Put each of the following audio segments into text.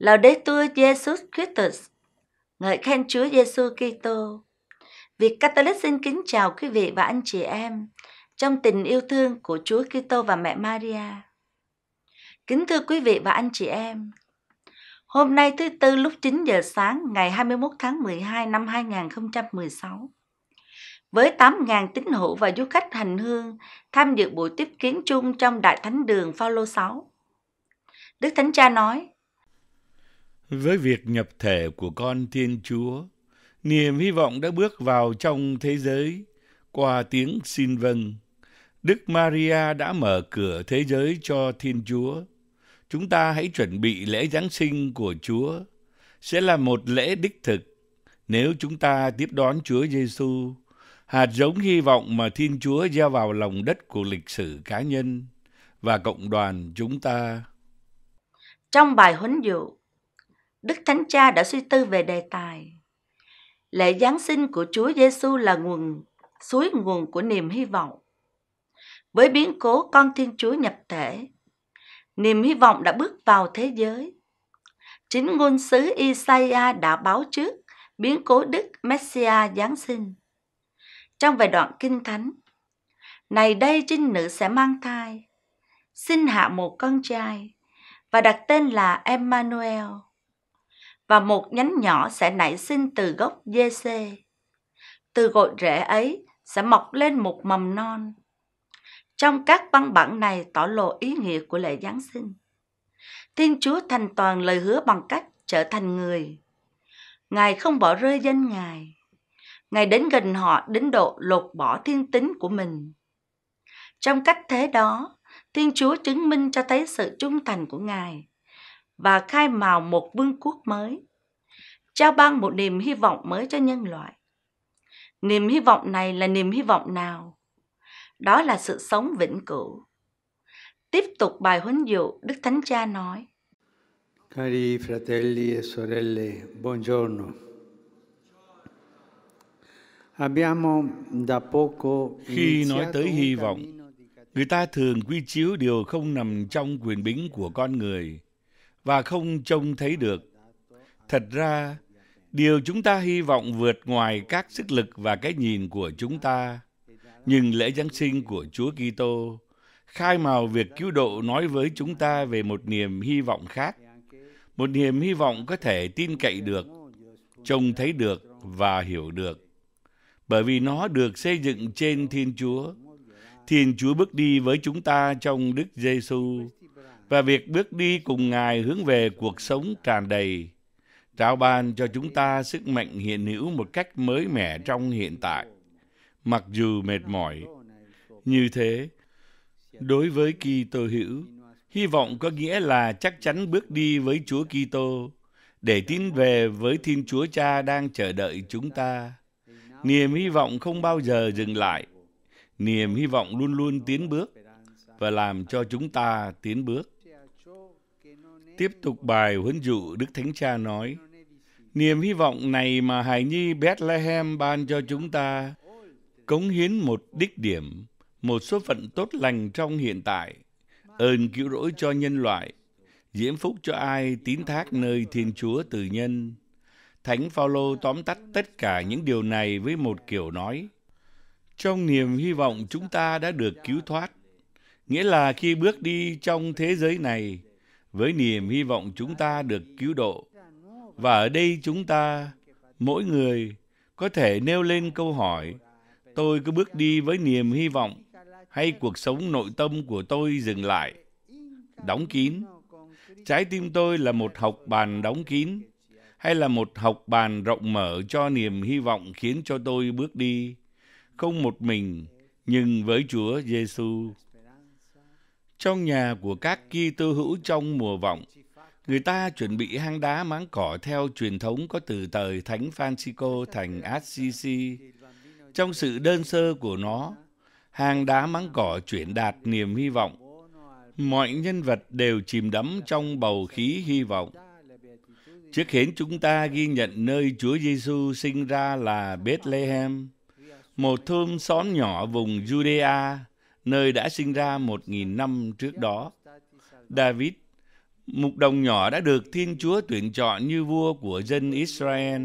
Laudetur Jesus Christus. Ngợi khen Chúa Giêsu Kitô. Việc Catholic xin kính chào quý vị và anh chị em trong tình yêu thương của Chúa Kitô và mẹ Maria. Kính thưa quý vị và anh chị em, hôm nay thứ tư lúc 9 giờ sáng ngày 21 tháng 12 năm 2016, với 8.000 tín hữu và du khách hành hương tham dự buổi tiếp kiến chung trong Đại Thánh Đường Phaolô 6. Đức Thánh Cha nói, với việc nhập thể của con Thiên Chúa, niềm hy vọng đã bước vào trong thế giới qua tiếng xin vâng. Đức Maria đã mở cửa thế giới cho Thiên Chúa. Chúng ta hãy chuẩn bị lễ Giáng sinh của Chúa sẽ là một lễ đích thực nếu chúng ta tiếp đón Chúa Giêsu, hạt giống hy vọng mà Thiên Chúa gieo vào lòng đất của lịch sử cá nhân và cộng đoàn chúng ta. Trong bài huấn dụ, Đức Thánh Cha đã suy tư về đề tài. Lễ Giáng sinh của Chúa Giêsu là nguồn suối nguồn của niềm hy vọng. Với biến cố con Thiên Chúa nhập thể, niềm hy vọng đã bước vào thế giới. Chính ngôn sứ Isaiah đã báo trước biến cố Đức Messia Giáng sinh. Trong vài đoạn kinh thánh, này đây trinh nữ sẽ mang thai, sinh hạ một con trai và đặt tên là Emmanuel và một nhánh nhỏ sẽ nảy sinh từ gốc GC. Từ gội rễ ấy sẽ mọc lên một mầm non. Trong các văn bản này tỏ lộ ý nghĩa của lễ Giáng sinh. Thiên Chúa thành toàn lời hứa bằng cách trở thành người. Ngài không bỏ rơi dân Ngài. Ngài đến gần họ đến độ lột bỏ thiên tính của mình. Trong cách thế đó, Thiên Chúa chứng minh cho thấy sự trung thành của Ngài và khai mào một vương quốc mới, trao ban một niềm hy vọng mới cho nhân loại. Niềm hy vọng này là niềm hy vọng nào? Đó là sự sống vĩnh cửu. Tiếp tục bài huấn dụ, Đức Thánh Cha nói. Cari fratelli e sorelle, buongiorno. Khi nói tới hy vọng, người ta thường quy chiếu điều không nằm trong quyền bính của con người – và không trông thấy được. Thật ra, điều chúng ta hy vọng vượt ngoài các sức lực và cái nhìn của chúng ta. Nhưng lễ Giáng sinh của Chúa Kitô khai mào việc cứu độ nói với chúng ta về một niềm hy vọng khác. Một niềm hy vọng có thể tin cậy được, trông thấy được và hiểu được. Bởi vì nó được xây dựng trên Thiên Chúa. Thiên Chúa bước đi với chúng ta trong Đức Giêsu và việc bước đi cùng Ngài hướng về cuộc sống tràn đầy, trao ban cho chúng ta sức mạnh hiện hữu một cách mới mẻ trong hiện tại, mặc dù mệt mỏi. Như thế, đối với Kitô hữu, hy vọng có nghĩa là chắc chắn bước đi với Chúa Kitô để tin về với Thiên Chúa Cha đang chờ đợi chúng ta. Niềm hy vọng không bao giờ dừng lại. Niềm hy vọng luôn luôn tiến bước và làm cho chúng ta tiến bước. Tiếp tục bài huấn dụ Đức Thánh Cha nói, Niềm hy vọng này mà Hải Nhi Bethlehem ban cho chúng ta cống hiến một đích điểm, một số phận tốt lành trong hiện tại, ơn cứu rỗi cho nhân loại, diễm phúc cho ai tín thác nơi Thiên Chúa từ nhân. Thánh Phaolô tóm tắt tất cả những điều này với một kiểu nói: Trong niềm hy vọng chúng ta đã được cứu thoát, nghĩa là khi bước đi trong thế giới này, với niềm hy vọng chúng ta được cứu độ. Và ở đây chúng ta, mỗi người, có thể nêu lên câu hỏi, tôi có bước đi với niềm hy vọng hay cuộc sống nội tâm của tôi dừng lại, đóng kín. Trái tim tôi là một học bàn đóng kín hay là một học bàn rộng mở cho niềm hy vọng khiến cho tôi bước đi, không một mình, nhưng với Chúa Giêsu. Trong nhà của các kỳ tư hữu trong mùa vọng, người ta chuẩn bị hang đá máng cỏ theo truyền thống có từ thời Thánh Francisco thành Assisi. Trong sự đơn sơ của nó, hang đá máng cỏ chuyển đạt niềm hy vọng. Mọi nhân vật đều chìm đắm trong bầu khí hy vọng. Trước khiến chúng ta ghi nhận nơi Chúa Giêsu sinh ra là Bethlehem, một thôn xóm nhỏ vùng Judea nơi đã sinh ra một nghìn năm trước đó. David, một đồng nhỏ đã được Thiên Chúa tuyển chọn như vua của dân Israel.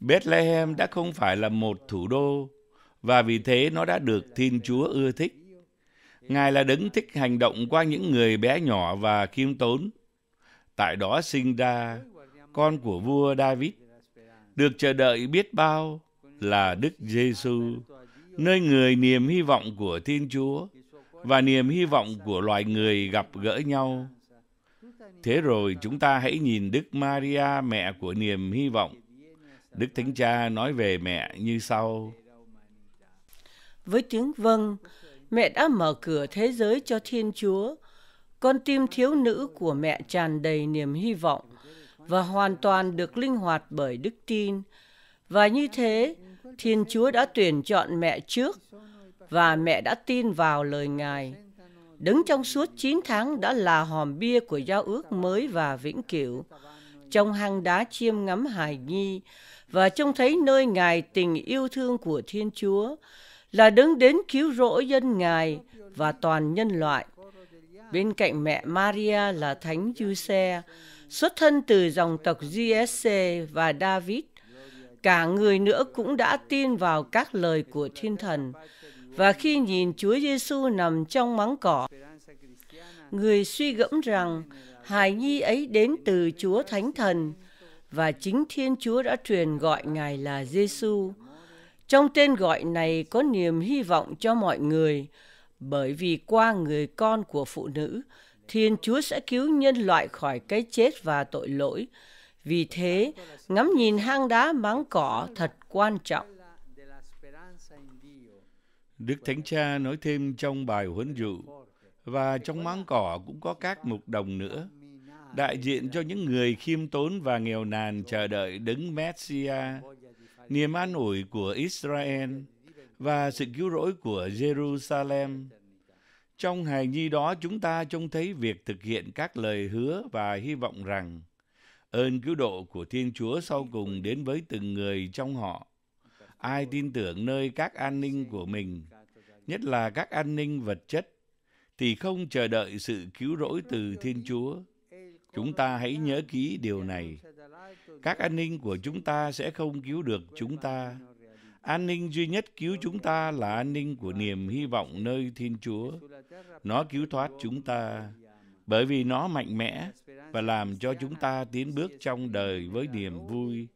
Bethlehem đã không phải là một thủ đô, và vì thế nó đã được Thiên Chúa ưa thích. Ngài là đấng thích hành động qua những người bé nhỏ và khiêm tốn. Tại đó sinh ra con của vua David, được chờ đợi biết bao là Đức Giêsu nơi người niềm hy vọng của Thiên Chúa và niềm hy vọng của loài người gặp gỡ nhau. Thế rồi chúng ta hãy nhìn Đức Maria mẹ của niềm hy vọng. Đức Thánh Cha nói về mẹ như sau. Với tiếng vâng, mẹ đã mở cửa thế giới cho Thiên Chúa. Con tim thiếu nữ của mẹ tràn đầy niềm hy vọng và hoàn toàn được linh hoạt bởi đức tin. Và như thế, Thiên Chúa đã tuyển chọn mẹ trước và mẹ đã tin vào lời Ngài. Đứng trong suốt 9 tháng đã là hòm bia của giao ước mới và vĩnh cửu. Trong hang đá chiêm ngắm hài nhi và trông thấy nơi Ngài tình yêu thương của Thiên Chúa là đứng đến cứu rỗi dân Ngài và toàn nhân loại. Bên cạnh mẹ Maria là Thánh Giuse, xuất thân từ dòng tộc GSC và David cả người nữa cũng đã tin vào các lời của thiên thần. Và khi nhìn Chúa Giêsu nằm trong máng cỏ, người suy gẫm rằng hài nhi ấy đến từ Chúa Thánh Thần và chính Thiên Chúa đã truyền gọi Ngài là Giêsu. Trong tên gọi này có niềm hy vọng cho mọi người, bởi vì qua người con của phụ nữ, Thiên Chúa sẽ cứu nhân loại khỏi cái chết và tội lỗi, vì thế, ngắm nhìn hang đá máng cỏ thật quan trọng. Đức Thánh Cha nói thêm trong bài huấn dụ, và trong máng cỏ cũng có các mục đồng nữa, đại diện cho những người khiêm tốn và nghèo nàn chờ đợi đấng Messiah, niềm an ủi của Israel và sự cứu rỗi của Jerusalem. Trong hài nhi đó chúng ta trông thấy việc thực hiện các lời hứa và hy vọng rằng Ơn cứu độ của Thiên Chúa sau cùng đến với từng người trong họ. Ai tin tưởng nơi các an ninh của mình, nhất là các an ninh vật chất, thì không chờ đợi sự cứu rỗi từ Thiên Chúa. Chúng ta hãy nhớ kỹ điều này. Các an ninh của chúng ta sẽ không cứu được chúng ta. An ninh duy nhất cứu chúng ta là an ninh của niềm hy vọng nơi Thiên Chúa. Nó cứu thoát chúng ta bởi vì nó mạnh mẽ và làm cho chúng ta tiến bước trong đời với niềm vui,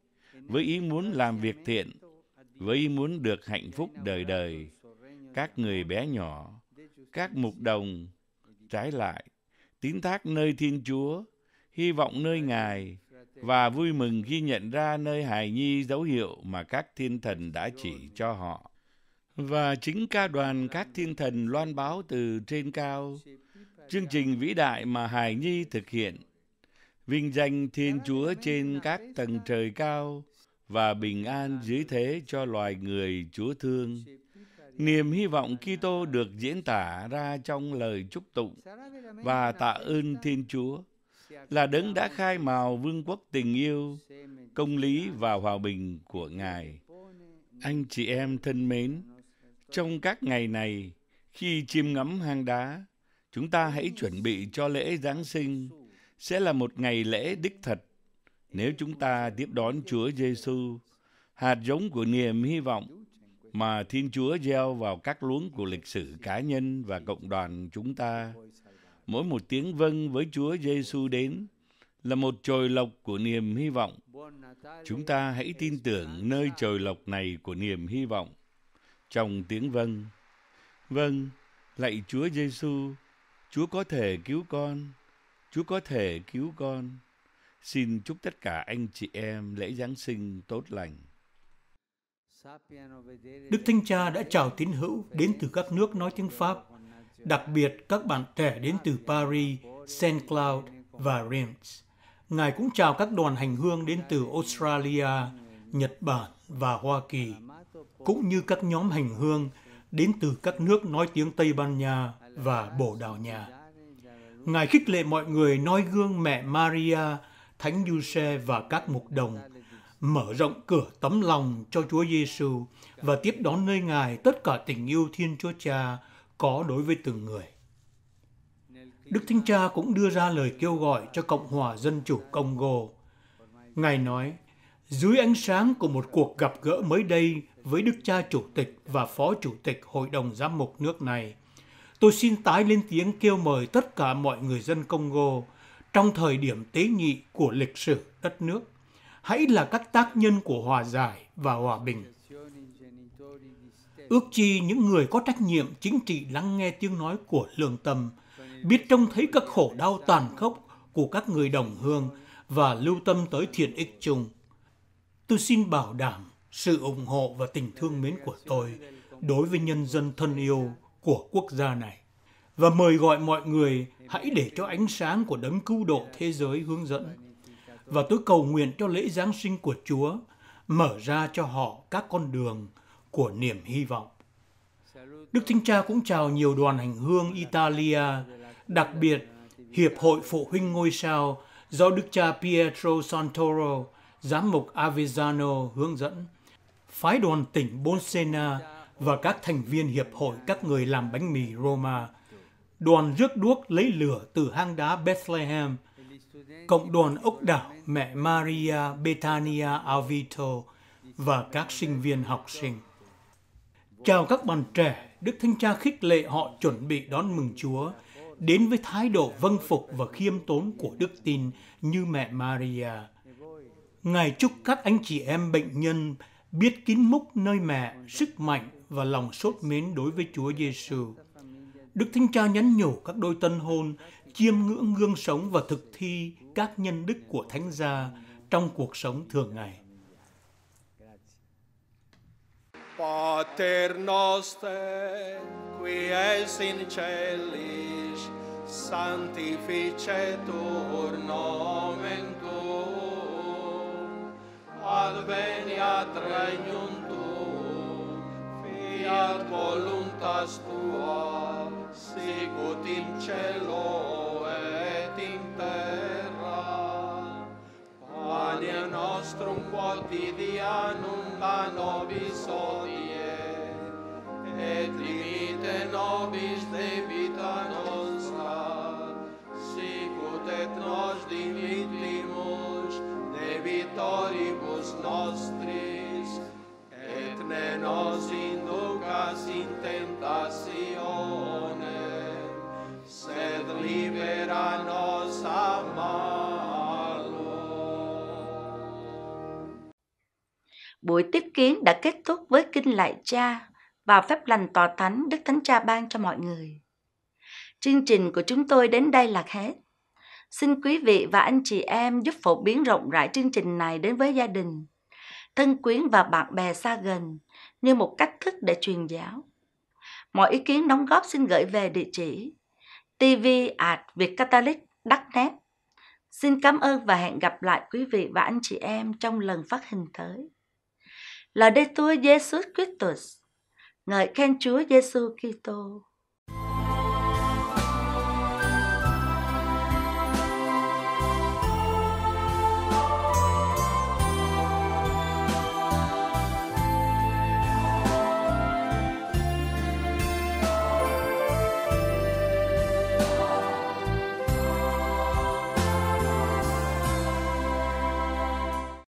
với ý muốn làm việc thiện, với ý muốn được hạnh phúc đời đời. Các người bé nhỏ, các mục đồng, trái lại, tín thác nơi Thiên Chúa, hy vọng nơi Ngài và vui mừng khi nhận ra nơi hài nhi dấu hiệu mà các thiên thần đã chỉ cho họ. Và chính ca đoàn các thiên thần loan báo từ trên cao, Chương trình vĩ đại mà Hải Nhi thực hiện vinh danh Thiên Chúa trên các tầng trời cao và bình an dưới thế cho loài người Chúa thương. Niềm hy vọng Kitô được diễn tả ra trong lời chúc tụng và tạ ơn Thiên Chúa là đấng đã khai mào vương quốc tình yêu, công lý và hòa bình của Ngài. Anh chị em thân mến, trong các ngày này, khi chiêm ngắm hang đá, chúng ta hãy chuẩn bị cho lễ Giáng sinh sẽ là một ngày lễ đích thật nếu chúng ta tiếp đón Chúa Giêsu, hạt giống của niềm hy vọng mà Thiên Chúa gieo vào các luống của lịch sử cá nhân và cộng đoàn chúng ta. Mỗi một tiếng vâng với Chúa Giêsu đến là một trời lộc của niềm hy vọng. Chúng ta hãy tin tưởng nơi trời lộc này của niềm hy vọng. Trong tiếng vâng, vâng, lạy Chúa Giêsu, Chúa có thể cứu con. Chúa có thể cứu con. Xin chúc tất cả anh chị em lễ Giáng sinh tốt lành. Đức Thánh Cha đã chào tín hữu đến từ các nước nói tiếng Pháp, đặc biệt các bạn trẻ đến từ Paris, Saint Cloud và Reims. Ngài cũng chào các đoàn hành hương đến từ Australia, Nhật Bản và Hoa Kỳ, cũng như các nhóm hành hương đến từ các nước nói tiếng Tây Ban Nha, và Bồ Đào Nha. Ngài khích lệ mọi người noi gương mẹ Maria, Thánh Giuse và các mục đồng, mở rộng cửa tấm lòng cho Chúa Giêsu và tiếp đón nơi Ngài tất cả tình yêu Thiên Chúa Cha có đối với từng người. Đức Thánh Cha cũng đưa ra lời kêu gọi cho Cộng hòa Dân chủ Congo. Ngài nói, dưới ánh sáng của một cuộc gặp gỡ mới đây với Đức Cha Chủ tịch và Phó Chủ tịch Hội đồng Giám mục nước này, tôi xin tái lên tiếng kêu mời tất cả mọi người dân Congo trong thời điểm tế nhị của lịch sử đất nước. Hãy là các tác nhân của hòa giải và hòa bình. Ước chi những người có trách nhiệm chính trị lắng nghe tiếng nói của lương tâm, biết trông thấy các khổ đau tàn khốc của các người đồng hương và lưu tâm tới thiện ích chung. Tôi xin bảo đảm sự ủng hộ và tình thương mến của tôi đối với nhân dân thân yêu của quốc gia này và mời gọi mọi người hãy để cho ánh sáng của đấng cứu độ thế giới hướng dẫn. Và tôi cầu nguyện cho lễ Giáng sinh của Chúa mở ra cho họ các con đường của niềm hy vọng. Đức Thánh Cha cũng chào nhiều đoàn hành hương Italia, đặc biệt Hiệp hội Phụ huynh Ngôi sao do Đức Cha Pietro Santoro, Giám mục Avezzano hướng dẫn, phái đoàn tỉnh Bolsena và các thành viên Hiệp hội các người làm bánh mì Roma. Đoàn rước đuốc lấy lửa từ hang đá Bethlehem. Cộng đoàn ốc đảo mẹ Maria Betania Avito và các sinh viên học sinh. Chào các bạn trẻ, Đức Thánh Cha khích lệ họ chuẩn bị đón mừng Chúa, đến với thái độ vâng phục và khiêm tốn của đức tin như mẹ Maria. Ngài chúc các anh chị em bệnh nhân biết kín múc nơi mẹ, sức mạnh và lòng sốt mến đối với Chúa Giêsu. Đức Thánh Cha nhắn nhủ các đôi tân hôn chiêm ngưỡng gương sống và thực thi các nhân đức của Thánh gia trong cuộc sống thường ngày. Pater noster, qui es in celis, sanctificetur nomen tuum. ad venia regnum tuum, fiat voluntas tua, sicut in cielo et in terra. Pane nostrum quotidianum da nobis odie, et limite nobis Buổi tiếp kiến đã kết thúc với kinh lạy cha và phép lành tòa thánh Đức Thánh Cha ban cho mọi người. Chương trình của chúng tôi đến đây là hết. Xin quý vị và anh chị em giúp phổ biến rộng rãi chương trình này đến với gia đình, thân quyến và bạn bè xa gần như một cách thức để truyền giáo. Mọi ý kiến đóng góp xin gửi về địa chỉ tv at vietcatalic.net. Xin cảm ơn và hẹn gặp lại quý vị và anh chị em trong lần phát hình tới là Laudetur Jesus Christus. Ngợi khen Chúa Jesus Kitô.